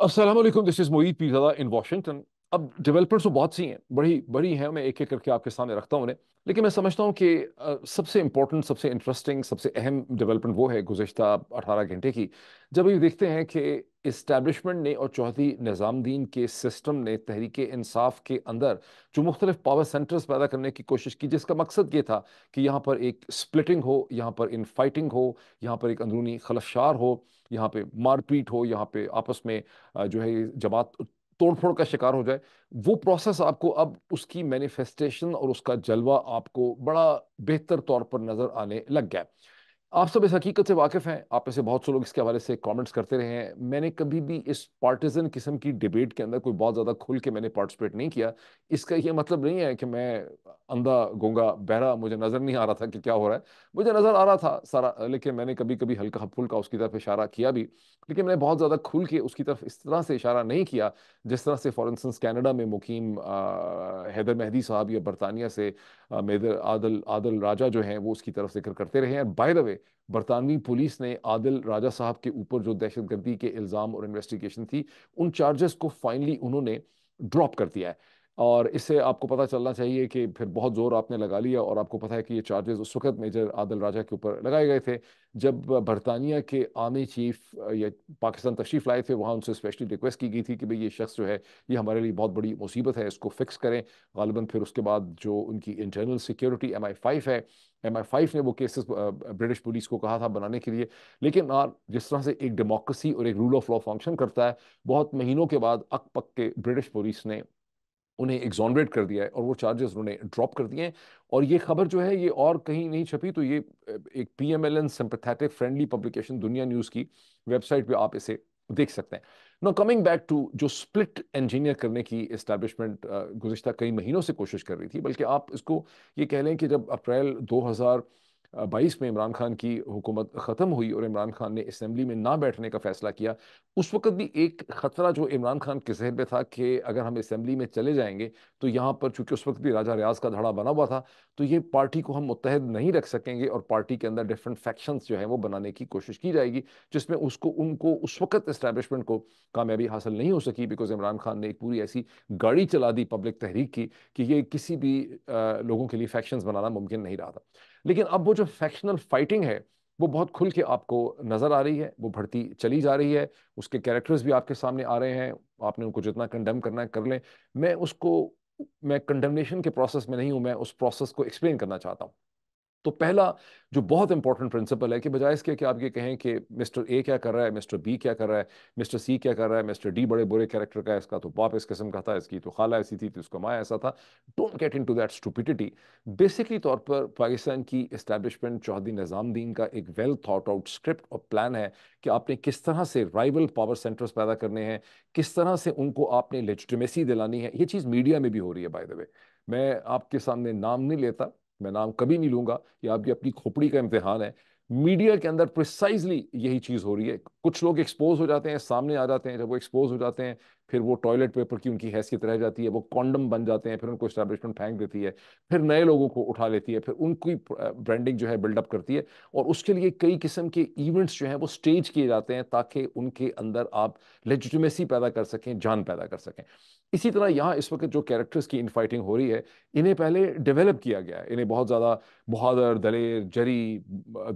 Assalamu alaikum, this is Moeed Pirzada in Washington. अब developers तो बहुत सी हैं बड़ी बड़ी हैं मैं एक एक करके आपके सामने रखता हूँ उन्हें लेकिन मैं समझता हूँ कि सबसे इंपॉर्टेंट सबसे इंटरेस्टिंग सबसे अहम डेवलपमेंट वो है गुजशत अठारह घंटे की जब ये देखते हैं कि इस्टेबलिशमेंट ने और चौधरी निज़ामद्दीन के सिस्टम ने तहरीक इंसाफ के अंदर जो मुख्तलिफ पावर सेंटर्स पैदा करने की कोशिश की जिसका मकसद ये था कि यहाँ पर एक स्प्लिटिंग हो यहाँ पर इन फाइटिंग हो यहाँ पर एक अंदरूनी खलफशार हो यहाँ पे मारपीट हो यहाँ पे आपस में जो है जमात तोड़फोड़ का शिकार हो जाए वो प्रोसेस आपको अब उसकी मैनिफेस्टेशन और उसका जलवा आपको बड़ा बेहतर तौर पर नज़र आने लग गया आप सब इस हकीकत से वाकिफ़ हैं आप में से बहुत से लोग इसके हवाले से कमेंट्स करते रहे हैं मैंने कभी भी इस पार्टिजन किस्म की डिबेट के अंदर कोई बहुत ज़्यादा खुल के मैंने पार्टिसिपेट नहीं किया इसका यह मतलब नहीं है कि मैं अंधा गोंगा बहरा मुझे नज़र नहीं आ रहा था कि क्या हो रहा है मुझे नज़र आ रहा था सारा लेकिन मैंने कभी कभी हल्का फुल्का उसकी तरफ इशारा किया भी लेकिन मैंने बहुत ज़्यादा खुल के उसकी तरफ इस तरह से इशारा नहीं किया जिस तरह से फॉर इंस्टेंस कैनेडा में मुकीम हैदर मेहदी साहब या बरतानिया से मेदर आदल आदल राजा जो हैं वो उसकी तरफ जिक्र करते रहे हैं बाय द वे बरतानवी पुलिस ने आदिल राजा साहब के ऊपर जो दहशत गर्दी के इल्ज़ाम और इन्वेस्टिगेशन थी उन चार्जेस को फाइनली उन्होंने ड्रॉप कर दिया है और इससे आपको पता चलना चाहिए कि फिर बहुत जोर आपने लगा लिया और आपको पता है कि ये चार्जेस उस वक्त मेजर आदिल राजा के ऊपर लगाए गए थे जब बरतानिया के आर्मी चीफ या पाकिस्तान तशरीफ लाए थे वहाँ उनसे स्पेशली रिक्वेस्ट की गई थी कि भाई ये शख्स जो है ये हमारे लिए बहुत बड़ी मुसीबत है इसको फिक्स करें गालबा फिर उसके बाद जो उनकी internal security M I five है एम आई फाइव ने वो केसेस ब्रिटिश पुलिस को कहा था बनाने के लिए लेकिन जिस तरह से एक डेमोक्रेसी और एक रूल ऑफ लॉ फंक्शन करता है बहुत महीनों के बाद अक पक के ब्रिटिश पुलिस ने उन्हें एग्जॉनरेट कर दिया है और वो चार्जेस उन्होंने ड्रॉप कर दिए हैं और ये खबर जो है ये और कहीं नहीं छपी तो ये एक P M L N sympathetic friendly publication Dunya news की वेबसाइट पर आप इसे देख सकते हैं नो कमिंग बैक टू जो स्प्लिट इंजीनियर करने की इस्टेब्लिशमेंट गुजशत कई महीनों से कोशिश कर रही थी बल्कि आप इसको ये कह लें कि जब अप्रैल 2000 बाईस में इमरान खान की हुकूमत ख़त्म हुई और इमरान खान ने इसम्बली में ना बैठने का फैसला किया उस वक्त भी एक ख़तरा जो इमरान खान के जहन पे था कि अगर हम इसम्बली में चले जाएंगे तो यहाँ पर चूँकि उस वक्त भी राजा रियाज का धड़ा बना हुआ था तो ये पार्टी को हम मुतहद नहीं रख सकेंगे और पार्टी के अंदर डिफरेंट फैक्शंस जो है वो बनाने की कोशिश की जाएगी जिसमें उसको उनको उस वक्त इस्टेबलिशमेंट को कामयाबी हासिल नहीं हो सकी बिकॉज इमरान खान ने एक पूरी ऐसी गाड़ी चला दी पब्लिक तहरीक की कि ये किसी भी लोगों के लिए फैक्शन बनाना मुमकिन नहीं रहा था लेकिन अब वो जो फैक्शनल फाइटिंग है वो बहुत खुल के आपको नज़र आ रही है वो भर्ती चली जा रही है उसके कैरेक्टर्स भी आपके सामने आ रहे हैं आपने उनको जितना कंडेम करना है कर लें मैं उसको मैं कंडेमनेशन के प्रोसेस में नहीं हूँ मैं उस प्रोसेस को एक्सप्लेन करना चाहता हूँ तो पहला जो बहुत इंपॉर्टेंट प्रिंसिपल है कि बजाय इसके कि आप ये कहें कि मिस्टर ए क्या कर रहा है मिस्टर बी क्या कर रहा है मिस्टर सी क्या कर रहा है मिस्टर डी बड़े बुरे कैरेक्टर का है इसका तो बाप इस किस्म का था इसकी तो खाला ऐसी थी तो इसका माँ ऐसा था don't get into that stupidity basically तौर पर पाकिस्तान की इस्टेबलिशमेंट चौधरी दीन का एक वेल थाट आउट स्क्रिप्ट और प्लान है कि आपने किस तरह से राइवल पावर सेंटर्स पैदा करने हैं किस तरह से उनको आपने लेजिटमेसी दिलानी है ये चीज़ मीडिया में भी हो रही है बाय द वे मैं आपके सामने नाम नहीं लेता मैं नाम कभी नहीं लूंगा ये आपकी अपनी खोपड़ी का इम्तहान है मीडिया के अंदर प्रिसाइजली यही चीज़ हो रही है कुछ लोग एक्सपोज हो जाते हैं सामने आ जाते हैं जब वो एक्सपोज हो जाते हैं फिर वो टॉयलेट पेपर की उनकी हैसियत रह जाती है वो कॉन्डम बन जाते हैं फिर उनको इस्टेब्लिशमेंट फेंक देती है फिर नए लोगों को उठा लेती है फिर उनकी ब्रांडिंग जो है बिल्डअप करती है और उसके लिए कई किस्म के इवेंट्स जो हैं वो स्टेज किए जाते हैं ताकि उनके अंदर आप लेजिटमेसी पैदा कर सकें जान पैदा कर सकें इसी तरह यहाँ इस वक्त जो कैरेक्टर्स की इनफाइटिंग हो रही है इन्हें पहले डेवलप किया गया इन्हें बहुत ज़्यादा बहादुर दलेर जरी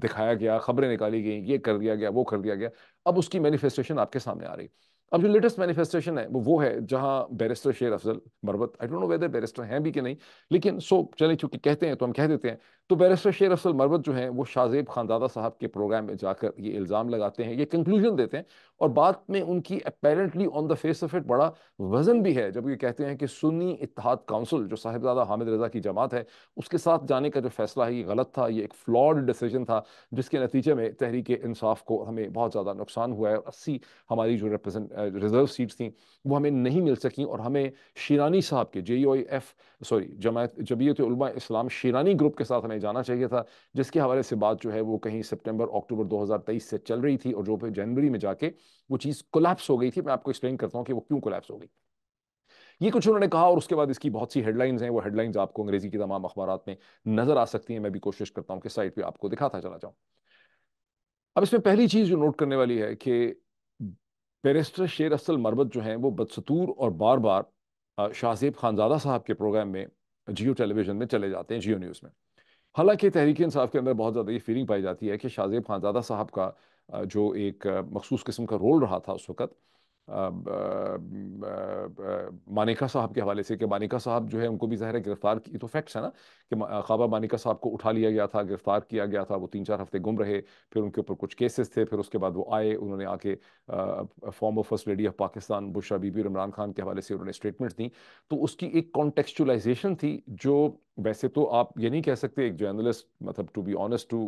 दिखाया गया खबरें निकाली गई ये कर दिया गया वो कर दिया गया अब उसकी मैनिफेस्टेशन आपके सामने आ रही अब जो लेटेस्ट मैनिफेस्टेशन है वो वो है जहाँ barrister Sher Afzal Marwat I don't know whether barrister हैं भी कि नहीं लेकिन सो चले चूंकि कहते हैं तो हम कह देते हैं तो बैरिस्टर शेर असल मरवत जो हैं वो शाहजेब खानदादा साहब के प्रोग्राम में जाकर ये इल्ज़ाम लगाते हैं ये कंक्लूजन देते हैं और बाद में उनकी apparently on the face of it बड़ा वजन भी है जब ये कहते हैं कि सुन्नी इतिहाद काउंसिल जो साहिबजादा हामिद रजा की जमात है उसके साथ जाने का जो फैसला है ये गलत था ये एक फ्लॉड डिसीजन था जिसके नतीजे में तहरीक इंसाफ को हमें बहुत ज़्यादा नुकसान हुआ है अस्सी हमारी जो रिप्रेजेंट रिजर्व सीट्स थी वो हमें नहीं मिल सकी और हमें शीरानी साहब के J F sorry Jamaat Jamiat Islam Sherani group के साथ हमें में जाना चाहिए था जिसके हवाले से बात जो है वो कहीं सितंबर अक्टूबर 2023 से चल रही थी और जो जनवरी में जाके वो चीज़ कोलैप्स हो गई थी मैं आपको एक्सप्लेन करता हूँ कि वो क्यों कोलैप्स हो गई ये कुछ उन्होंने कहा और उसके बाद इसकी बहुत सी हेडलाइंस हैं वो हेडलाइंस आपको अंग्रेजी की तमाम अखबार में नजर आ सकती हैं मैं भी कोशिश करता हूँ कि साइड पर आपको दिखाता चला जाऊँ अब इसमें पहली चीज़ जो नोट करने वाली है कि बैरिस्टर शेर असल मरबत जो हैं वो बदसतूर और बार बार शाहजेब खानजादा साहब के प्रोग्राम में जियो टेलीविज़न में चले जाते हैं जियो न्यूज़ में हालांकि तहरीक इंसाफ के अंदर बहुत ज़्यादा ये फीलिंग पाई जाती है कि शाहजेब खानजादा साहब का जो एक मखसूस किस्म का रोल रहा था उस वक्त मानिका साहब के हवाले से कि मानिका साहब जो है उनको भी ज़ाहिर है गिरफ्तार की तो फैक्ट्स है ना कि खबा मानिका साहब को उठा लिया गया था गिरफ्तार किया गया था वो तीन चार हफ्ते गुम रहे फिर उनके ऊपर कुछ केसेस थे फिर उसके बाद वो आए उन्होंने आके of first lady of Pakistan Bushra Bibi और इमरान खान के हवाले से उन्होंने स्टेटमेंट दी तो उसकी एक कॉन्टेक्चुलाइजेशन थी जो वैसे तो आप ये नहीं कह सकते एक जर्नलिस्ट मतलब to be honest to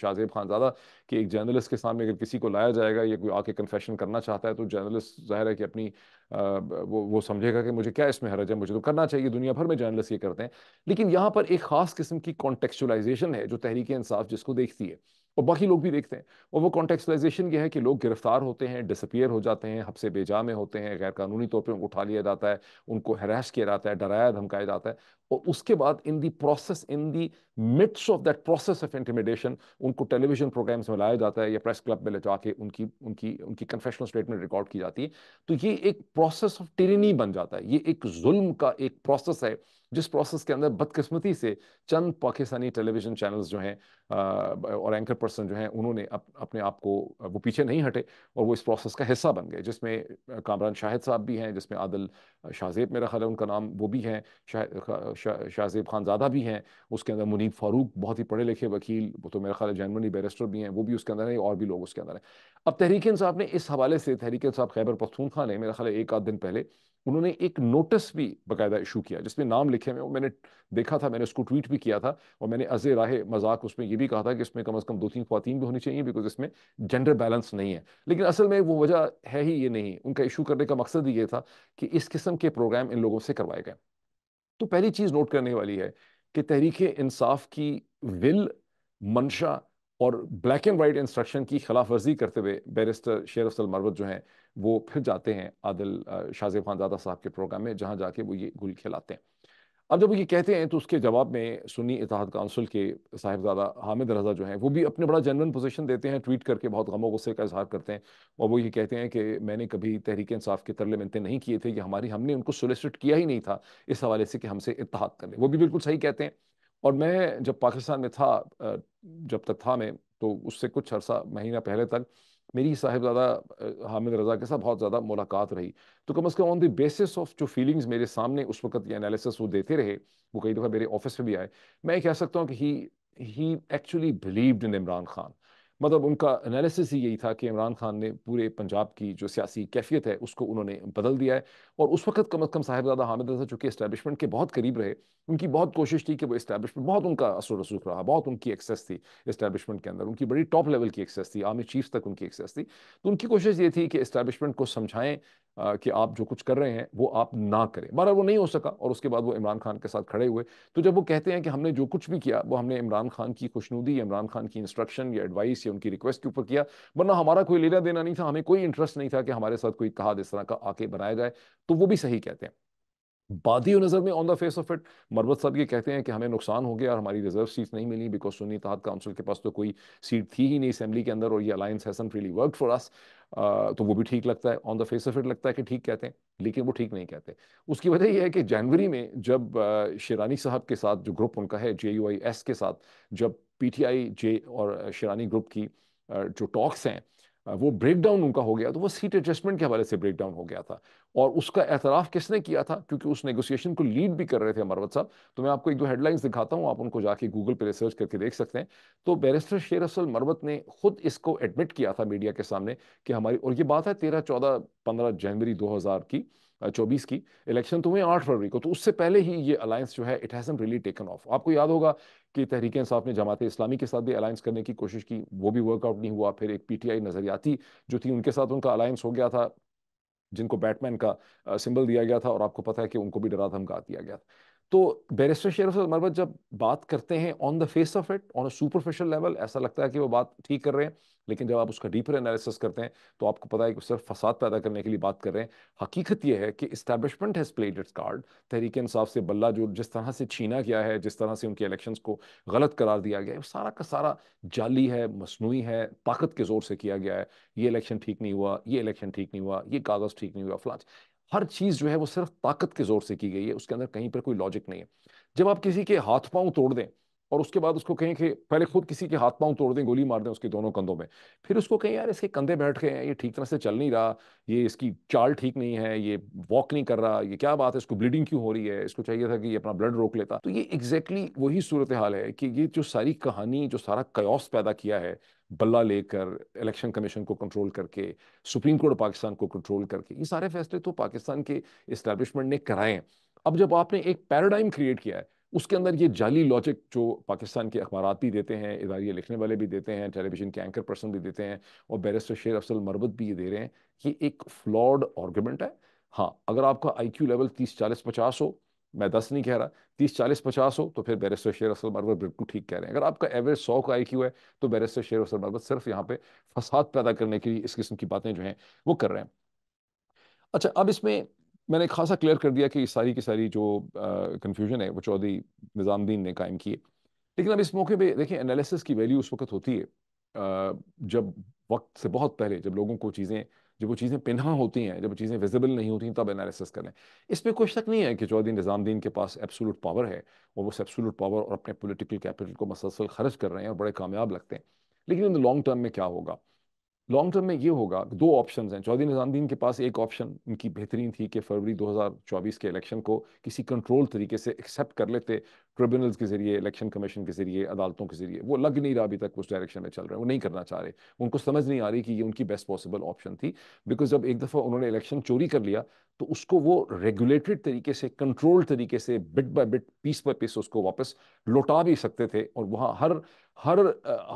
Shahzeb Khanzada कि एक जर्नलिस्ट के सामने अगर किसी को लाया जाएगा या कोई आके कन्फेशन करना चाहता है तो जर्नलिस्ट जाहिर है कि अपनी आ, वो वो समझेगा कि मुझे क्या इसमें हरज है मुझे तो करना चाहिए दुनिया भर में जर्नलिस्ट ये करते हैं लेकिन यहाँ पर एक ख़ास किस्म की कॉन्टेक्चुलाइजेशन है जो तहरीक इंसाफ जिसको देखती है और बाकी लोग भी देखते हैं और वो कॉन्टेक्सलाइजेशन ये है कि लोग गिरफ्तार होते हैं डिसअपियर हो जाते हैं हबसे बेजा में होते हैं गैर कानूनी तौर पर उनको उठा लिया जाता है उनको हरास किया जाता है डराया धमकाया जाता है और उसके बाद in the process in the midst of that process of intimidation उनको टेलीविजन प्रोग्राम्स में लाया जाता है या प्रेस क्लब में ले जाके उनकी उनकी उनकी कन्फेशनल स्टेटमेंट रिकॉर्ड की जाती है तो ये एक प्रोसेस ऑफ टेरनी बन जाता है ये एक जुल्म का एक प्रोसेस है जिस प्रोसेस के अंदर बदकिस्मती से चंद पाकिस्तानी टेलीविजन चैनल्स जो हैं और एंकर पर्सन जो हैं उन्होंने अप, अपने आप को वो पीछे नहीं हटे और वो इस प्रोसेस का हिस्सा बन गए जिसमें कामरान शाहिद साहब भी हैं जिसमें आदिल शाहजेब मेरा ख्याल है उनका नाम वो भी हैं शाह, शाह, खान ज्यादा भी हैं उसके अंदर मुनीब फारूक बहुत ही पढ़े लिखे वकील वो तो मेरा ख्याल है जर्मनी बैरिस्टर भी हैं वो भी उसके अंदर हैं और भी लोग उसके अंदर हैं अब तहरीक साहब ने इस हवाले से तहरीक साहब खैबर खान ने मेरा ख्याल है एक आध दिन पहले उन्होंने एक नोटिस भी बाकायदा इशू किया जिसमें नाम लिखे हुए मैंने देखा था मैंने उसको ट्वीट भी किया था और मैंने अजय राह मजाक उसमें ये भी कहा था कि इसमें कम अज़ कम दो तीन खातन भी होनी चाहिए बिकॉज इसमें जेंडर बैलेंस नहीं है लेकिन असल में वो वजह है ही ये नहीं उनका इशू करने का मकसद ही ये था कि इस किस्म के प्रोग्राम इन लोगों से करवाए गए तो पहली चीज़ नोट करने वाली है कि तहरीक इंसाफ की विल मंशा और ब्लैक एंड वाइट इंस्ट्रक्शन की खिलाफ वर्जी करते हुए बैरिस्टर शेर अफसल मरवत जो हैं वो फिर जाते हैं आदिल शाहजेब खान दादा साहब के प्रोग्राम में जहाँ जाके वो ये गुल खिलाते हैं अब जब ये कहते हैं तो उसके जवाब में सुनी इतिहाद काउंसिल के साहिबजादा हामिद रजा जो हैं वो भी अपने बड़ा जनरल पोजिशन देते हैं ट्वीट करके बहुत गमो गुस्से का इजहार करते हैं और वो ये कहते हैं कि मैंने कभी तहरीक इंसाफ के तरले मिनते नहीं किए थे कि हमारी हमने उनको सोलिसिट किया ही नहीं था इस हवाले से कि हमसे इतिहाद करें वो भी बिल्कुल सही कहते हैं और मैं जब पाकिस्तान में था जब तक था मैं तो उससे कुछ अर्सा महीना पहले तक मेरी साहिबजादा हामिद रज़ा के साथ बहुत ज़्यादा मुलाकात रही तो कम अज़ कम ऑन द बेसिस ऑफ जो फीलिंग्स मेरे सामने उस वक्त ये एनालिसिस वो देते रहे वो कई दफ़ा मेरे ऑफिस में भी आए मैं कह सकता हूँ कि he he actually believed in Imran Khan मतलब उनका एनालिसिस ही यही था कि इमरान खान ने पूरे पंजाब की जो सियासी कैफियत है उसको उन्होंने बदल दिया है और उस वक्त कम अज़ कम साहिबजादा हामिद रजा चूँकि इस्टेबलिशमेंट के बहुत करीब रहे उनकी बहुत कोशिश थी कि वो इस्टेबलिशमेंट बहुत उनका असर रसूख रहा बहुत उनकी एक्सेस थी इस्टेबलिशमेंट के अंदर उनकी बड़ी टॉप लेवल की एक्सेस थी आर्मी चीफ तक उनकी एक्सेस थी तो उनकी कोशिश ये थी कि इस्टेबलिशमेंट को समझाएं कि आप जो कुछ कर रहे हैं वो आप ना करें बार वो नहीं हो सका और उसके बाद वो इमरान खान के साथ खड़े हुए तो जब वो कहते हैं कि हमने जो कुछ भी किया वो हमने इमरान खान की खुशनुदी इमरान खान की इंस्ट्रक्शन या एडवाइस या उनकी रिक्वेस्ट के ऊपर किया वरना हमारा कोई लेना देना नहीं था हमें कोई इंटरेस्ट नहीं था कि हमारे साथ कोई कहा इस तरह का आके बनाया जाए तो वो भी सही कहते हैं बादी नज़र में on the face of it Marwat साहब ये कहते हैं कि हमें नुकसान हो गया और हमारी रिजर्व सीट नहीं मिली बिकॉज सुन्नी तहत काउंसिल के पास तो कोई सीट थी ही नहीं असेंबली के अंदर और ये alliance hasn't freely work for us तो वो भी ठीक लगता है on the face of it लगता है कि ठीक कहते हैं लेकिन वो ठीक नहीं कहते उसकी वजह यह है कि जनवरी में जब शिरानी साहब के साथ जो ग्रुप उनका है जे यू आई एस के साथ जब पीटीआई जे और शिरानी ग्रुप की जो टॉक्स हैं वो ब्रेक डाउन उनका हो गया तो वो सीट एडजस्टमेंट के हवाले से ब्रेक डाउन हो गया था और उसका एतराफ़ किसने किया था क्योंकि उस नेगोशिएशन को लीड भी कर रहे थे अमरवत साहब तो मैं आपको एक दो हेडलाइंस दिखाता हूँ आप उनको जाके गूगल पर रिसर्च करके देख सकते हैं तो बैरिस्टर शेर असल मरवत ने खुद इसको एडमिट किया था मीडिया के सामने कि हमारी और ये बात है तेरह चौदह पंद्रह जनवरी दो की चौबीस की इलेक्शन तो हुए आठ फरवरी को तो उससे पहले ही ये अलायंस जो है it hasn't really taken off आपको याद होगा कि तहरीक इंसाफ ने जमात इस्लामी के साथ भी अलायंस करने की कोशिश की वो भी वर्कआउट नहीं हुआ फिर एक पीटीआई नज़रियाती जो थी उनके साथ उनका अलायंस हो गया था जिनको बैटमैन का सिंबल दिया गया था और आपको पता है कि उनको भी डरा धमका दिया गया था तो बैरिस्टर शेरफ मरवत जब बात करते हैं on the face of it on a superficial level ऐसा लगता है कि वो बात ठीक कर रहे हैं लेकिन जब आप उसका डीपर एनालिसिस करते हैं तो आपको पता है कि सिर्फ फसाद पैदा करने के लिए बात कर रहे हैं हकीकत यह है कि establishment has played its card Tehreek Insaf से बल्ला जो जिस तरह से छीना गया है जिस तरह से उनके इलेक्शंस को गलत करार दिया गया है सारा का सारा जाली है मसनू है ताकत के ज़ोर से किया गया है ये इलेक्शन ठीक नहीं हुआ ये इलेक्शन ठीक नहीं हुआ ये कागज़ ठीक नहीं हुआ फ्लाच हर चीज़ जो है वो सिर्फ ताकत के ज़ोर से की गई है उसके अंदर कहीं पर कोई लॉजिक नहीं है जब आप किसी के हाथ पांव तोड़ दें और उसके बाद उसको कहें कि पहले खुद किसी के हाथ पांव तोड़ दें गोली मार दें उसके दोनों कंधों में फिर उसको कहें यार इसके कंधे बैठ गए हैं ये ठीक तरह से चल नहीं रहा ये इसकी चाल ठीक नहीं है ये वॉक नहीं कर रहा ये क्या बात है इसको ब्लीडिंग क्यों हो रही है इसको चाहिए था कि ये अपना ब्लड रोक लेता तो ये एग्जैक्टली exactly वही सूरत हाल है कि ये जो सारी कहानी जो सारा कयास पैदा किया है बल्ला लेकर इलेक्शन कमीशन को कंट्रोल करके सुप्रीम कोर्ट पाकिस्तान को कंट्रोल करके ये सारे फैसले तो पाकिस्तान के इस्टेब्लिशमेंट ने कराए हैं अब जब आपने एक पैराडाइम क्रिएट किया है उसके अंदर ये जाली लॉजिक जो पाकिस्तान के अखबार भी देते हैं इदारे लिखने वाले भी देते हैं टेलीविजन के एंकर पर्सन भी देते हैं और बैरिस्टर शेर अफसल मरबत भी ये दे रहे हैं ये एक फ्लॉड आर्गूमेंट है हाँ अगर आपका आई क्यू लेवल तीस चालीस पचास हो मैं दस नहीं कह रहा तीस चालीस पचास हो तो फिर बैरिस्टर शेर अफसल मरबत बिल्कुल ठीक कह रहे हैं अगर आपका एवरेज सौ का आई क्यू है तो बैरिस्टर शेर अफसल मरबत सिर्फ यहाँ पे फसाद पैदा करने के लिए इस किस्म की बातें जो हैं वो कर रहे हैं अच्छा अब इसमें मैंने खासा क्लियर कर दिया कि सारी की सारी जो कन्फ्यूजन है वो चौधरी निज़ामुद्दीन ने कायम किए लेकिन अब इस मौके पे देखिए एनालिसिस की वैल्यू उस वक्त होती है जब वक्त से बहुत पहले जब लोगों को चीज़ें जब वो चीज़ें पिन्हा होती हैं जब वो चीज़ें विजिबल नहीं होती तब एनालिसिस करें इस पर कोई शक नहीं है कि चौधरी निज़ामुद्दीन के पास एब्सोलूट पावर है और वो एब्सोलूट पावर और अपने पोलिटिकल कैपिटल को मसलसल खर्च कर रहे हैं और बड़े कामयाब लगते हैं लेकिन इन द लॉन्ग टर्म में क्या होगा लॉन्ग टर्म में ये होगा दो ऑप्शन हैं चौधरी निजामुद्दीन के पास एक ऑप्शन उनकी बेहतरीन थी कि फरवरी 2024 के इलेक्शन को किसी कंट्रोल तरीके से एक्सेप्ट कर लेते ट्रिब्यूनल्स के जरिए इलेक्शन कमीशन के जरिए अदालतों के जरिए वो लग नहीं रहा अभी तक उस डायरेक्शन में चल रहे हैं वो नहीं करना चाह रहे उनको समझ नहीं आ रही कि ये उनकी बेस्ट पॉसिबल ऑप्शन थी बिकॉज जब एक दफ़ा उन्होंने इलेक्शन चोरी कर लिया तो उसको वो रेगुलेटेड तरीके से कंट्रोल तरीके से bit by bit piece by piece उसको वापस लौटा भी सकते थे और वहाँ हर हर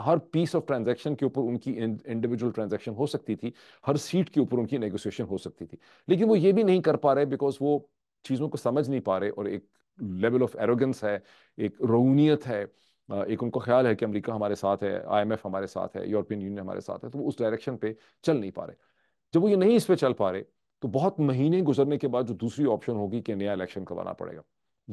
हर पीस ऑफ ट्रांजैक्शन के ऊपर उनकी इंडिविजुअल ट्रांजैक्शन हो सकती थी हर सीट के ऊपर उनकी नेगोशिएशन हो सकती थी लेकिन वो ये भी नहीं कर पा रहे बिकॉज वो चीज़ों को समझ नहीं पा रहे और एक लेवल ऑफ एरोगेंस है एक रऊनीत है एक उनको ख्याल है कि अमेरिका हमारे साथ है आईएमएफ हमारे साथ है यूरोपियन यूनियन हमारे साथ है तो वो उस डायरेक्शन पे चल नहीं पा रहे जब वो ये नहीं इस पर चल पा रहे तो बहुत महीने गुजरने के बाद जो दूसरी ऑप्शन होगी कि नया इलेक्शन करवाना पड़ेगा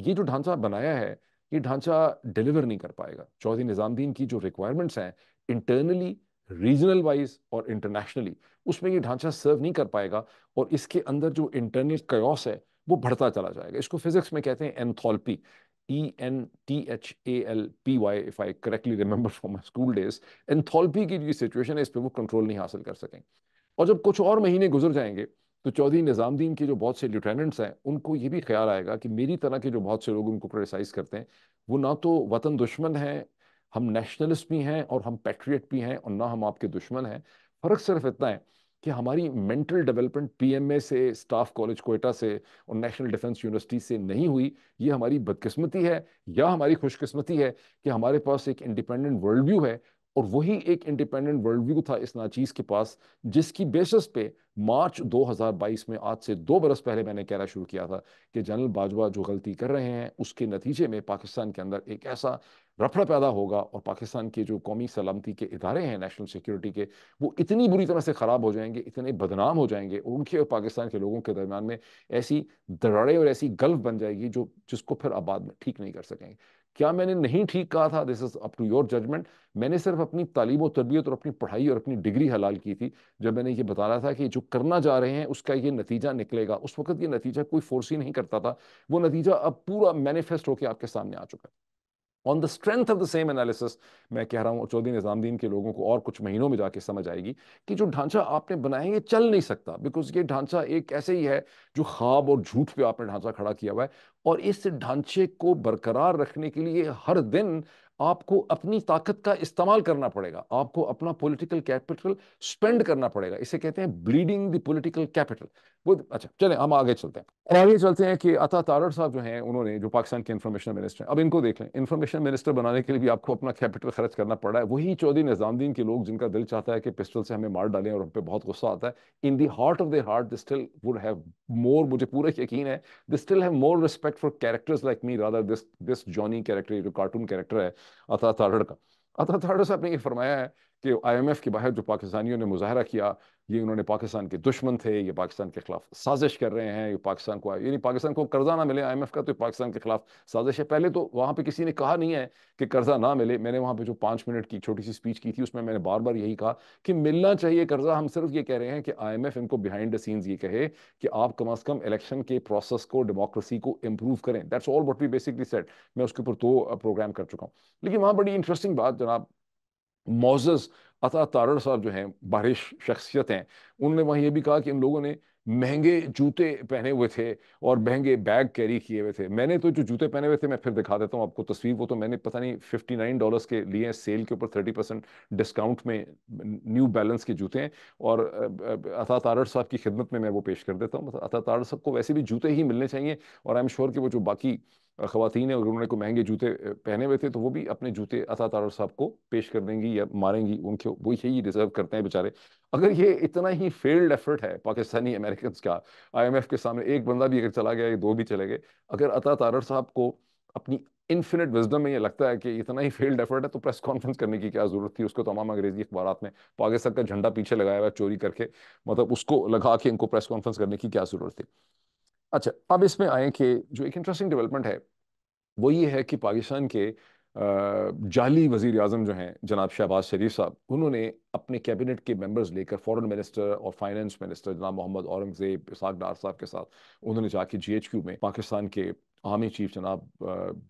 ये जो ढांचा बनाया है ये ढांचा डिलीवर नहीं कर पाएगा चौधरी निज़ामुद्दीन की जो रिक्वायरमेंट्स हैं इंटरनली रीजनल वाइज और इंटरनेशनली उसमें ये ढांचा सर्व नहीं कर पाएगा और इसके अंदर जो इंटरनल कयास है वो बढ़ता चला जाएगा इसको फिजिक्स में कहते हैं enthalpy E N T H A L P Y if I correctly remember for my school days enthalpy की जो सिचुएशन है इस पर वो कंट्रोल नहीं हासिल कर सकें और जब कुछ और महीने गुजर जाएंगे तो चौधरी निज़ामदीन के जो बहुत से लिटेनेंट्स हैं उनको ये भी ख्याल आएगा कि मेरी तरह के जो बहुत से लोग उनको क्रिटिसाइज़ करते हैं वो ना तो वतन दुश्मन हैं हम नेशनलिस्ट भी हैं और हम पैट्रियट भी हैं और ना हम आपके दुश्मन हैं फ़र्क सिर्फ इतना है कि हमारी मेंटल डेवलपमेंट पीएमए से स्टाफ कॉलेज कोयटा से और नेशनल डिफेंस यूनिवर्सिटी से नहीं हुई ये हमारी बदकिस्मती है या हमारी खुशकिस्मती है कि हमारे पास एक इंडिपेंडेंट वर्ल्ड व्यू है और वही एक इंडिपेंडेंट वर्ल्ड व्यू था इस नाचीज के पास जिसकी बेसिस पे मार्च 2022 में आज से दो बरस पहले मैंने कहना शुरू किया था कि जनरल बाजवा जो गलती कर रहे हैं उसके नतीजे में पाकिस्तान के अंदर एक ऐसा रफड़ पैदा होगा और पाकिस्तान के जो कौमी सलामती के इदारे हैं नेशनल सिक्योरिटी के वो इतनी बुरी तरह से ख़राब हो जाएंगे इतने बदनाम हो जाएंगे उनके और पाकिस्तान के लोगों के दरमियान में ऐसी दरारें और ऐसी गल्फ बन जाएगी जो जिसको फिर आबाद में ठीक नहीं कर सकेंगे क्या मैंने नहीं ठीक कहा था this is up to your judgement मैंने सिर्फ अपनी तालीम और तरबियत और अपनी पढ़ाई और अपनी डिग्री हलाल की थी जब मैंने ये बताया था कि जो करना जा रहे हैं उसका ये नतीजा निकलेगा उस वक्त ये नतीजा कोई फोर्स ही नहीं करता था वो नतीजा अब पूरा मैनिफेस्ट होकर आपके सामने आ चुका है on the strength of the same analysis मैं कह रहा हूँ चौधरी निज़ामुद्दीन के लोगों को और कुछ महीनों में जाके समझ आएगी कि जो ढांचा आपने बनाया ये चल नहीं सकता बिकॉज ये ढांचा एक ऐसे ही है जो ख्वाब और झूठ पे आपने ढांचा खड़ा किया हुआ है और इस ढांचे को बरकरार रखने के लिए हर दिन आपको अपनी ताकत का इस्तेमाल करना पड़ेगा आपको अपना पॉलिटिकल कैपिटल स्पेंड करना पड़ेगा इसे कहते हैं ब्लीडिंग द पॉलिटिकल कैपिटल वो अच्छा चलें हम आगे चलते हैं और आगे चलते हैं कि अता तारड़ साहब जो हैं उन्होंने जो पाकिस्तान के इन्फॉर्मेशन मिनिस्टर हैं अब इनको देख लें इन्फॉर्मेशन मिनिस्टर बनाने के लिए भी आपको अपना कैपिटल खर्च करना पड़ा है वही चौधरी निजामुद्दीन के लोग जिनका दिल चाहता है कि पिस्टल से हमें मार डालें और हम पे बहुत गुस्सा आता है in the heart of the heart they still would have more मुझे पूरा यकीन है they still have more respect respect for characters like me rather this this Johnny character जो cartoon character है अता तारड़ का अता तारड़ साहब ने ये फरमाया है कि आईएमएफ के बाहर जो पाकिस्तानियों ने मुजाहरा किया ये उन्होंने पाकिस्तान के दुश्मन थे ये पाकिस्तान के खिलाफ साजिश कर रहे हैं ये पाकिस्तान को यानी पाकिस्तान को कर्जा ना मिले आईएमएफ का तो पाकिस्तान के खिलाफ साजिश है पहले तो वहाँ पे किसी ने कहा नहीं है कि कर्जा ना मिले मैंने वहाँ पे जो पाँच मिनट की छोटी सी स्पीच की थी उसमें मैंने बार बार यही कहा कि मिलना चाहिए कर्जा हम सिर्फ ये कह रहे हैं कि आई इनको बिहाइंड द सीन्स ये कहे कि आप कम अज कम इलेक्शन के प्रोसेस को डेमोक्रेसी को इम्प्रूव करें that's all what we basically set मैं उसके ऊपर दो प्रोग्राम कर चुका हूँ लेकिन वहाँ बड़ी इंटरेस्टिंग बात जनाब मोजस अता तारड़ साहब जो हैं बारिश शख्सियत हैं उन्होंने वहाँ ये भी कहा कि इन लोगों ने महंगे जूते पहने हुए थे और महंगे बैग कैरी किए हुए थे मैंने तो जो जूते पहने हुए थे मैं फिर दिखा देता हूँ आपको तस्वीर वो तो मैंने पता नहीं फिफ्टी नाइन डॉलर्स के लिए सेल के ऊपर थर्टी परसेंट डिस्काउंट में न्यू बैलेंस के जूते हैं और अता तारड़ साहब की खिदमत में मैं वो पेश कर देता हूँ अता तारड़ साहब को वैसे भी जूते ही मिलने चाहिए और आई एम श्योर कि वो जो बाकी खातन हैं और उन्होंने कोई महंगे जूते पहने हुए थे तो वो भी अपने जूते अता तार साहब को पेश कर देंगी या मारेंगी उनके वो यही डिजर्व करते हैं बेचारे अगर ये इतना ही फेल्ड एफर्ट है पाकिस्तानी अमेरिकन का आईएमएफ के सामने एक बंदा भी अगर चला गया या दो भी चले गए अगर अता तार साहब को अपनी इन्फिनिट विजडम में ये लगता है कि इतना ही फेल्ड एफर्ट है तो प्रेस कॉन्फ्रेंस करने की क्या जरूरत थी उसको तमाम अंग्रेजी अखबार में पाकिस्तान का झंडा पीछे लगाया हुआ चोरी करके मतलब उसको लगा के इनको प्रेस कॉन्फ्रेंस करने की क्या जरूरत थी अच्छा अब इसमें आए कि जो एक इंटरेस्टिंग डेवलपमेंट है वो ये है कि पाकिस्तान के जाली वजीर आजम जो हैं जनाब शहबाज शरीफ साहब उन्होंने अपने कैबिनेट के मेंबर्स लेकर फॉरेन मिनिस्टर और फाइनेंस मिनिस्टर जनाब मोहम्मद औरंगजेब इसाक डार साहब के साथ उन्होंने जाके जीएचक्यू में पाकिस्तान के आर्मी चीफ जनाब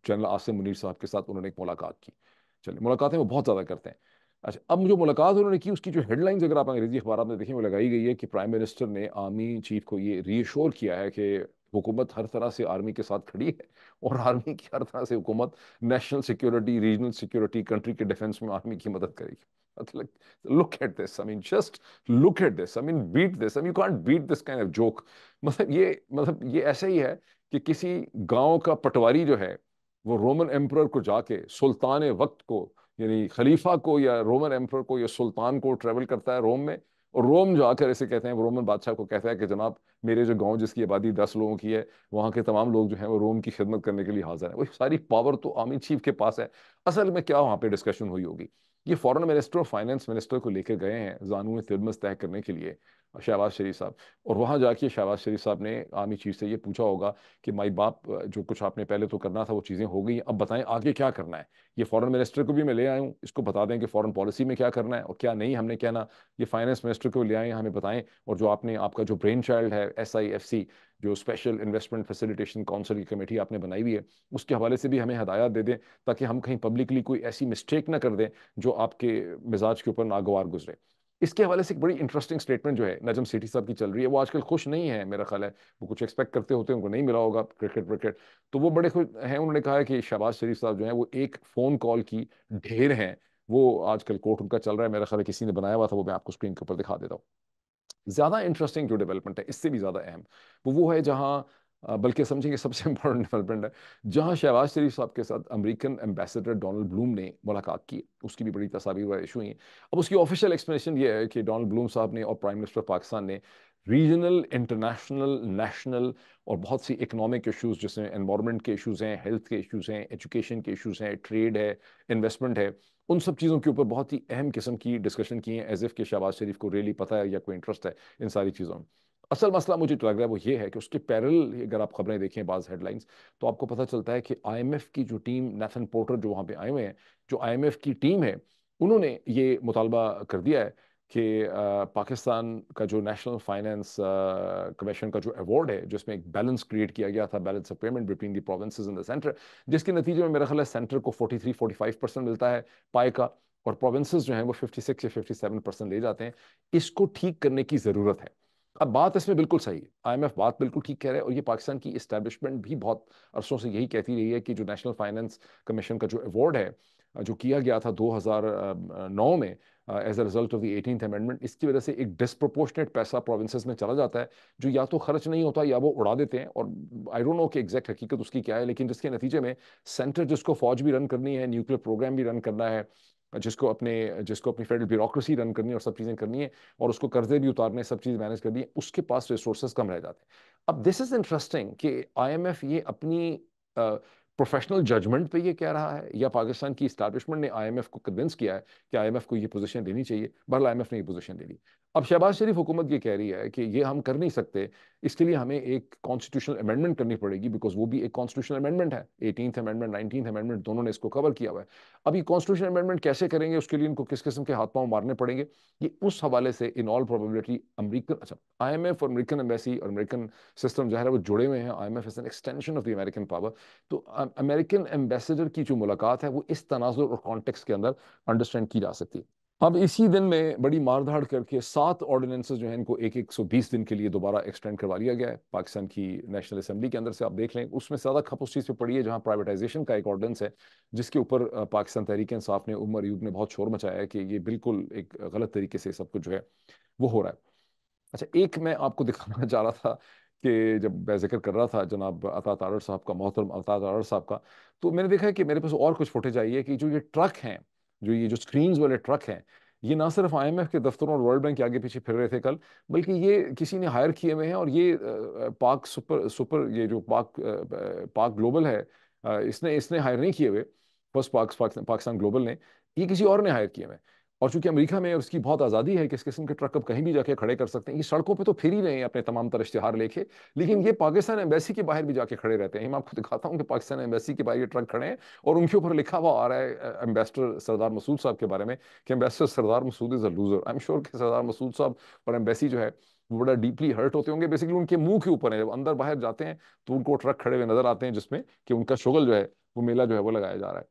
जनरल आसिम मुनीर साहब के साथ उन्होंने एक मुलाकात की चलिए मुलाकातें वो बहुत ज़्यादा करते हैं अच्छा अब जो मुलाकात उन्होंने की उसकी जो हेडलाइंस अगर आप अंग्रेजी अखबार में देखें वो लगाई गई है कि प्राइम मिनिस्टर ने आर्मी चीफ को ये रीअश्योर किया है कि हुकूमत हर तरह से आर्मी के साथ खड़ी है और आर्मी की हर तरह से हुकूमत national security regional security country के डिफेंस में आर्मी की मदद करेगी look at this I mean just look at this I mean beat this I I can't beat this kind of joke मतलब ये मतलब ये ऐसा ही है कि किसी गांव का पटवारी जो है वो रोमन एम्पर को जाके सुल्तान वक्त को यानी खलीफा को या रोमन एम्पर को या सुल्तान को ट्रेवल करता है रोम में और रोम जाकर ऐसे कहते हैं रोमन बादशाह को कहता है कि जनाब मेरे जो गांव जिसकी आबादी दस लोगों की है वहाँ के तमाम लोग जो हैं वो रोम की खिदमत करने के लिए हाजिर है वो सारी पावर तो आर्मी चीफ के पास है असल में क्या वहाँ पे डिस्कशन हुई होगी ये फॉरेन मिनिस्टर और फाइनेंस मिनिस्टर को लेकर गए हैं जानून तिरमस तय करने के लिए शहबाज शरीफ साहब और वहाँ जाके शहबाज शरीफ साहब ने आर्मी चीफ से ये पूछा होगा कि माई बाप जो कुछ आपने पहले तो करना था वो चीज़ें हो गई अब बताएं आगे क्या करना है ये फॉरेन मिनिस्टर को भी मैं ले आया हूँ इसको बता दें कि फॉरेन पॉलिसी में क्या करना है और क्या नहीं हमने कहना ये फाइनेंस मिनिस्टर को ले आए हमें बताएं और जो आपने आपका जो ब्रेन चाइल्ड है एस आई एफ सी जो स्पेशल इन्वेस्टमेंट फैसिलिटेशन काउंसिल की कमेटी आपने बनाई हुई है उसके हवाले से भी हमें हदायत दे दें ताकि हम कहीं पब्लिकली कोई ऐसी मिस्टेक ना कर दें जो आपके मिजाज के ऊपर नागवार गुजरे इसके हवाले से एक बड़ी इंटरेस्टिंग स्टेटमेंट जो है नजम सेठी साहब की चल रही है वो आजकल खुश नहीं है मेरा ख्याल है वो कुछ एक्सपेक्ट करते होते हैं उनको नहीं मिला होगा क्रिकेट विकेट तो वो बड़े खुश हैं उन्होंने कहा है कि शहबाज शरीफ साहब जो है वो एक फ़ोन कॉल की ढेर हैं वो आजकल कोर्ट उनका चल रहा है मेरा ख्याल है किसी ने बनाया हुआ था वो मैं आपको स्क्रीन के ऊपर दिखा देता हूँ ज़्यादा इंटरेस्टिंग जो डेवलपमेंट है इससे भी ज़्यादा अहम वो वो है जहाँ बल्कि समझेंगे सबसे इंपॉर्टेंट डेवलपमेंट है जहाँ शहबाज शरीफ साहब के साथ अमेरिकन एम्बेसडर डोनाल्ड ब्लूम ने मुलाकात की उसकी भी बड़ी तस्वीर व इशू हैं अब उसकी ऑफिशियल एक्सप्लेनेशन ये है कि डोनाल्ड ब्लूम साहब ने और प्राइम मिनिस्टर पाकिस्तान ने रीजनल इंटरनेशनल नेशनल और बहुत सी इकोनॉमिक इश्यूज जैसे एनवायरनमेंट के इश्यूज हैं हेल्थ के इश्यूज हैं एजुकेशन के इश्यूज हैं ट्रेड है इन्वेस्टमेंट है उन सब चीज़ों के ऊपर बहुत ही अहम किस्म की डिस्कशन की है एज इफ़ के शहबाज शरीफ को रियली पता है या कोई इंटरेस्ट है इन सारी चीज़ों में असल मसला मुझे लग रहा है वो ये है कि उसके पैरल अगर आप खबरें देखें बाज हेडलाइंस तो आपको पता चलता है कि आई की जो टीम नैथन पोर्टर जो वहाँ पर आए हुए हैं जो आई की टीम है उन्होंने ये मुतालबा कर दिया है कि पाकिस्तान का जो नेशनल फाइनेंस कमीशन का जो अवार्ड है जिसमें एक बैलेंस क्रिएट किया गया था balance of payment between the provinces in the centre जिसके नतीजे में मेरा ख्याल है सेंटर को 43 45 परसेंट मिलता है पाए का और प्रोविंसेस जो हैं वो 56 या 57 परसेंट ले जाते हैं इसको ठीक करने की ज़रूरत है अब बात इसमें बिल्कुल सही एम एफ बात बिल्कुल ठीक कह रहे हैं और ये पाकिस्तान की इस्टेबलिशमेंट भी बहुत अरसों से यही कहती रही है कि जो नेशनल फाइनेंस कमीशन का जो अवार्ड है जो किया गया था 2009 में as a result of the eighteen amendment इसकी वजह से एक डिस्प्रोपोर्शनेट पैसा प्रोविंसेस में चला जाता है जो या तो खर्च नहीं होता या वो उड़ा देते हैं और आई डोंट नो कि एग्जैक्ट हकीकत उसकी क्या है लेकिन जिसके नतीजे में सेंटर जिसको फौज भी रन करनी है न्यूक्लियर प्रोग्राम भी रन करना है जिसको अपने जिसको अपनी फेडरल ब्यूरोक्रेसी रन करनी है और सब चीज़ें करनी है और उसको कर्जे भी उतारने सब चीज़ मैनेज करनी है उसके पास रिसोर्सेज कम रह जाते हैं अब दिस इज़ इंटरेस्टिंग कि एफ ये अपनी uh, प्रोफेशनल जजमेंट पे ये कह रहा है या पाकिस्तान की इस्टेब्लिशमेंट ने आईएमएफ को कन्विंस किया है कि आईएमएफ को ये पोजीशन लेनी चाहिए बहरहाल आईएमएफ ने ये पोजीशन ले ली अब शहबाज शरीफ हुकूमत ये कह रही है कि ये हम कर नहीं सकते इसके लिए हमें एक कॉन्स्टिट्यूशनल अमेंडमेंट करनी पड़ेगी बिकॉज वो भी एक कॉन्स्टिट्यूशनल अमेंडमेंट है एटीन अमेंडमेंट नाइनटीन अमेंडमेंट दोनों ने इसको कवर किया हुआ है अब ये कॉन्स्टिट्यूशन अमेंडमेंट कैसे करेंगे उसके लिए इनको किस किस्म के हाथ पाँव मारने पड़ेंगे ये उस हवाले से इन ऑल प्रोबेबिलिटी अमरीकन अच्छा आई एम एफ और अमरीकन एम्बेसी और अमेरिकन सिस्टम जो है वो जुड़े हुए हैं I M F is an extension of the American power तो अमेरिकन एम्बेसडर की जो मुलाकात है वो इस तनाजुर और कॉन्टेक्स के अंदर अंडरस्टैंड की जा सकती है अब इसी दिन में बड़ी मारधाड़ करके सात ऑर्डिनेंसेज जो है इनको एक एक सौ बीस दिन के लिए दोबारा एक्सटेंड करवा लिया गया है पाकिस्तान की नेशनल असेंबली के अंदर से आप देख लें उसमें ज़्यादा खप उस चीज़ पे पड़ी है जहाँ प्राइवेटाइजेशन का एक ऑर्डिनेंस है जिसके ऊपर पाकिस्तान तहरीक इंसाफ ने उमर यूब ने बहुत शोर मचाया है कि ये बिल्कुल एक गलत तरीके से सब कुछ जो है वो हो रहा है अच्छा एक मैं आपको दिखाना चाह रहा था कि जब मैं जिक्र कर रहा था जनाब अता तारड़ साहब का मोहतरम अता तारड़ साहब का तो मैंने देखा है कि मेरे पास और कुछ फुटेज आई है कि जो ये ट्रक हैं जो ये जो स्क्रीन वाले ट्रक हैं ये ना सिर्फ आईएमएफ के दफ्तरों और वर्ल्ड बैंक के आगे पीछे फिर रहे थे कल बल्कि ये किसी ने हायर किए हुए हैं और ये पाक सुपर सुपर ये जो पाक पाक ग्लोबल है इसने इसने हायर नहीं किए हुए फर्स्ट पाक पाकिस्तान ग्लोबल ने ये किसी और ने हायर किए हुए हैं और चूंकि अमेरिका में उसकी बहुत आज़ादी है किस किस्म के ट्रक अब कहीं भी जाके खड़े कर सकते हैं ये सड़कों पे तो फिर ही रहे हैं अपने तमाम तरह इश्तहार लेके लेकिन ये पाकिस्तान एम्बेसी के बाहर भी जाके खड़े रहते हैं मैं आपको दिखाता हूँ कि पाकिस्तान एम्बेसी के बाहर ये ट्रक खड़े हैं और उनके ऊपर लिखा हुआ आ रहा है एम्बेसडर सरदार मसूद साहब के बारे में कि ambassador Sardar Masood is a loser I am sure कि सरदार मसूद साहब और एम्बेसी जो है वो बड़ा डीपली हर्ट होते होंगे बेसिकली उनके मुंह के ऊपर है जब अंदर बाहर जाते हैं तो उनको ट्रक खड़े हुए नजर आते हैं जिसमें कि उनका शुगल जो है वो मेला जो है वो लगाया जा रहा है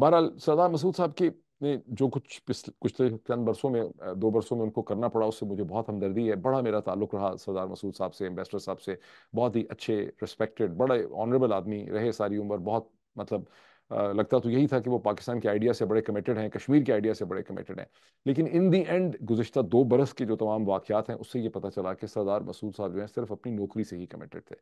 बहरहाल सरदार मसूद साहब की ने जो कुछ पिछले पिछले तो चंद बरसों में दो बरसों में उनको करना पड़ा उससे मुझे बहुत हमदर्दी है बड़ा मेरा ताल्लुक रहा सरदार मसूद साहब से एम्बेसडर साहब से बहुत ही अच्छे रिस्पेक्टेड बड़े ऑनरेबल आदमी रहे सारी उम्र बहुत मतलब लगता तो यही था कि वो पाकिस्तान के आइडिया से बड़े कमेटेड हैं कश्मीर के आइडिया से बड़े कमेटेड हैं लेकिन इन दी एंड गुजशत दो बरस के जो तमाम वाक़ात हैं उससे ये पता चला कि सरदार मसूद साहब जो हैं सिर्फ अपनी नौकरी से ही कमेटेड थे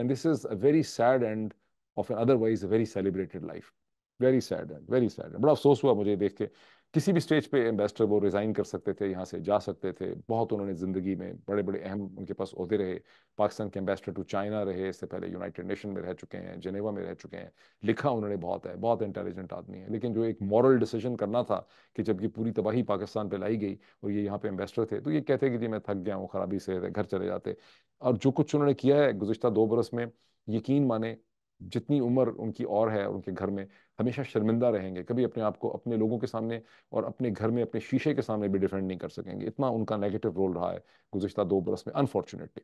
and this is a very sad end of an otherwise a very celebrated life very sad end very sad end बड़ा अफसोस हुआ मुझे देख के किसी भी स्टेज पे एम्बेसडर वो रिज़ाइन कर सकते थे यहाँ से जा सकते थे बहुत उन्होंने ज़िंदगी में बड़े बड़े अहम उनके पास अहदे रहे पाकिस्तान के एम्बेसडर टू चाइना रहे इससे पहले यूनाइटेड नेशन में रह चुके हैं जेनेवा में रह चुके हैं लिखा उन्होंने बहुत है बहुत इंटेलिजेंट आदमी है लेकिन जो एक मॉरल डिसीजन करना था कि जबकि पूरी तबाही पाकिस्तान पर लाई गई और ये यहाँ पर एम्बेसडर थे तो ये कहते कि जी मैं थक गया हूँ खराबी से घर चले जाते और जो कुछ उन्होंने किया है गुजशत दो बरस में यकीन माने जितनी उम्र उनकी और है उनके घर में हमेशा शर्मिंदा रहेंगे कभी अपने आप को अपने लोगों के सामने और अपने घर में अपने शीशे के सामने भी डिफेंड नहीं कर सकेंगे इतना उनका नेगेटिव रोल रहा है गुजशत दो बरस में अनफॉर्चुनेटली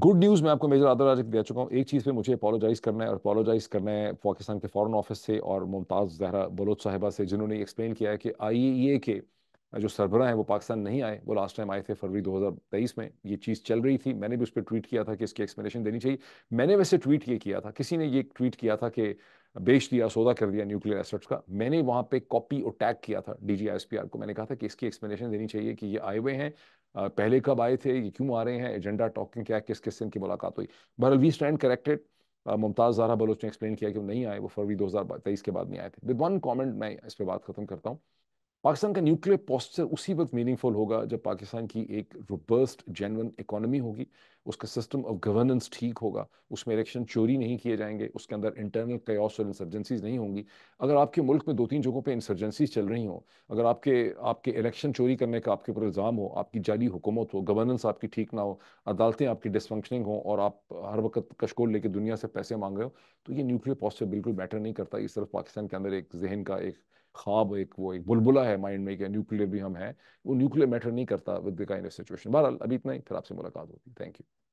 गुड न्यूज़ मैं आपको मेजर आदर आज दे चुका हूँ एक चीज़ पे मुझे अपोलोजाइज़ करना है और अपोलोजाइज़ करना है पाकिस्तान के फॉरेन ऑफिस से और मुमताज़ जहरा बलोच साहिबा से जिन्होंने एक्सप्लेन किया है कि आई ए e के जो सरबरा हैं वो पाकिस्तान नहीं आए वो लास्ट टाइम आए थे फरवरी 2023 में ये चीज़ चल रही थी मैंने भी उस पर ट्वीट किया था कि इसकी एक्सप्लेनेशन देनी चाहिए मैंने वैसे ट्वीट ये किया था किसी ने ये ट्वीट किया था कि बेच दिया सौदा कर दिया न्यूक्लियर एसेट्स का मैंने वहाँ पे कॉपी और टैग किया था डी जी को मैंने कहा था कि इसकी एक्सप्लेनेशन देनी चाहिए कि ये आए हुए हैं पहले कब आए थे ये क्यों आ रहे हैं एजेंडा टॉकिंग क्या किस किस की मुलाकात हुई बहरल we stand corrected Mumtaz Zahra Baloch ने एक्सप्लेन किया कि वो नहीं आए वो फरवरी तेईस के बाद नहीं आए थे विद वन कॉमेंट मैं इस पर बात खत्म करता हूँ पाकिस्तान का न्यूक्लियर पॉस्चर उसी वक्त मीनिंगफुल होगा जब पाकिस्तान की एक रोबस्ट जेनवन इकोनॉमी होगी उसका सिस्टम ऑफ गवर्नेंस ठीक होगा उसमें इलेक्शन चोरी नहीं किए जाएंगे उसके अंदर इंटरनल कयास और इंसर्जेंसीज नहीं होंगी अगर आपके मुल्क में दो तीन जगहों पे इंसर्जेंसीज चल रही हो अगर आपके आपके इलेक्शन चोरी करने का आपके ऊपर इल्ज़ाम हो आपकी जाली हुकूमत हो गवर्नेंस आपकी ठीक ना हो अदालतें आपकी डिसफंक्शनिंग हो और आप हर वक्त कशकोल लेके दुनिया से पैसे मांग रहे हो तो ये न्यूक्लियर पॉस्चर बिल्कुल मैटर नहीं करता इस तरफ पाकिस्तान के अंदर एक जहन का एक ख्वाब एक वो एक बुलबुला है माइंड में कि न्यूक्लियर भी हम हैं वो न्यूक्लियर मैटर नहीं करता with the kind of situation बहरहाल अभी इतना ही फिर आपसे मुलाकात होगी थैंक यू